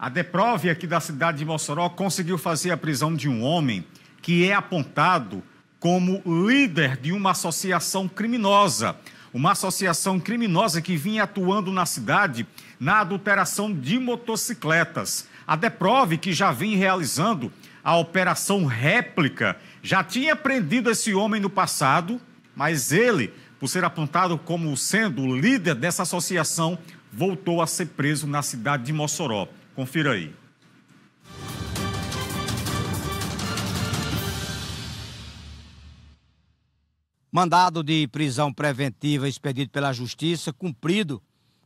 A DEPROV aqui da cidade de Mossoró conseguiu fazer a prisão de um homem que é apontado como líder de uma associação criminosa. Uma associação criminosa que vinha atuando na cidade na adulteração de motocicletas. A DEPROV, que já vem realizando a operação réplica, já tinha prendido esse homem no passado, mas ele, por ser apontado como sendo o líder dessa associação, voltou a ser preso na cidade de Mossoró. Confira aí. Mandado de prisão preventiva expedido pela Justiça, cumprido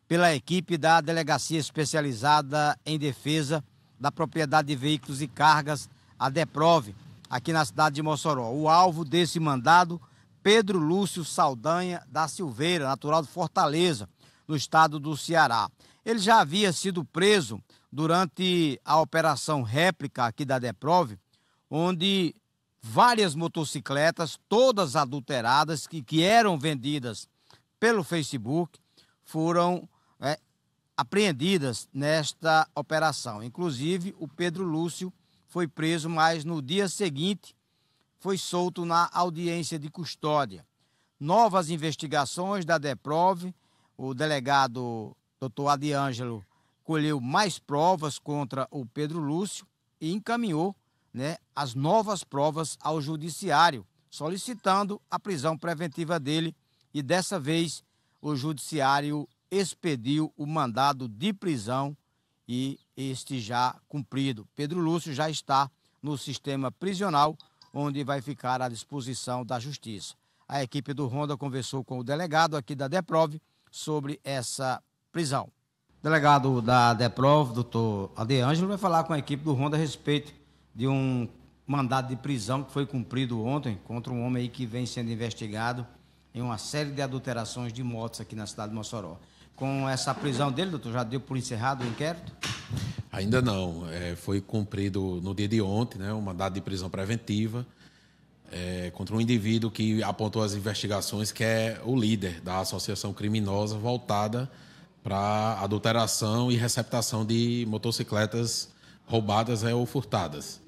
pela equipe da Delegacia Especializada em Defesa da Propriedade de Veículos e Cargas, a DEPROV, aqui na cidade de Mossoró. O alvo desse mandado, Pedro Lúcio Saldanha da Silveira, natural de Fortaleza, no estado do Ceará. Ele já havia sido preso durante a operação réplica aqui da Deprov, onde várias motocicletas, todas adulteradas, que, que eram vendidas pelo Facebook, foram é, apreendidas nesta operação. Inclusive, o Pedro Lúcio foi preso, mas no dia seguinte foi solto na audiência de custódia. Novas investigações da DEPROV, o delegado Dr. Adiângelo colheu mais provas contra o Pedro Lúcio e encaminhou né, as novas provas ao judiciário, solicitando a prisão preventiva dele e dessa vez o judiciário expediu o mandado de prisão e este já cumprido. Pedro Lúcio já está no sistema prisional, onde vai ficar à disposição da justiça. A equipe do Ronda conversou com o delegado aqui da DEPROV sobre essa prisão delegado da DEPROV, doutor Adeângelo, vai falar com a equipe do Ronda a respeito de um mandado de prisão que foi cumprido ontem contra um homem aí que vem sendo investigado em uma série de adulterações de motos aqui na cidade de Mossoró. Com essa prisão dele, doutor, já deu por encerrado o inquérito? Ainda não. É, foi cumprido no dia de ontem, né, um mandado de prisão preventiva é, contra um indivíduo que apontou as investigações que é o líder da associação criminosa voltada para adulteração e receptação de motocicletas roubadas né, ou furtadas.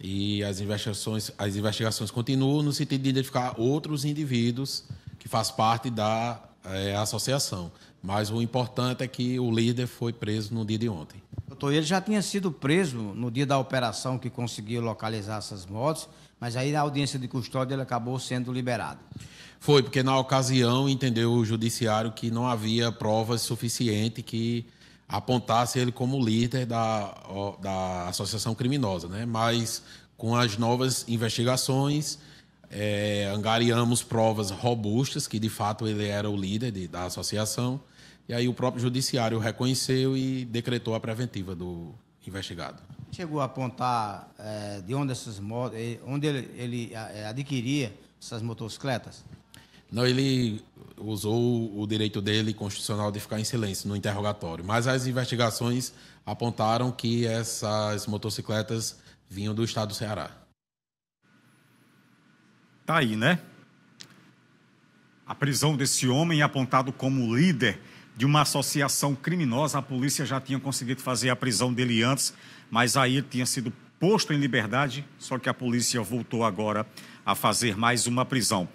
E as investigações, as investigações continuam no sentido de identificar outros indivíduos que fazem parte da é, associação. Mas o importante é que o líder foi preso no dia de ontem. Doutor, ele já tinha sido preso no dia da operação que conseguiu localizar essas motos, mas aí na audiência de custódia ele acabou sendo liberado. Foi, porque na ocasião entendeu o judiciário que não havia provas suficientes que apontasse ele como líder da, da associação criminosa, né? Mas com as novas investigações, é, angariamos provas robustas que de fato ele era o líder de, da associação. E aí o próprio judiciário reconheceu e decretou a preventiva do investigado. Chegou a apontar é, de onde essas onde ele, ele é, adquiria essas motocicletas? Não, ele usou o direito dele constitucional de ficar em silêncio no interrogatório, mas as investigações apontaram que essas motocicletas vinham do estado do Ceará. Tá aí, né? A prisão desse homem, é apontado como líder de uma associação criminosa, a polícia já tinha conseguido fazer a prisão dele antes, mas aí ele tinha sido posto em liberdade, só que a polícia voltou agora a fazer mais uma prisão.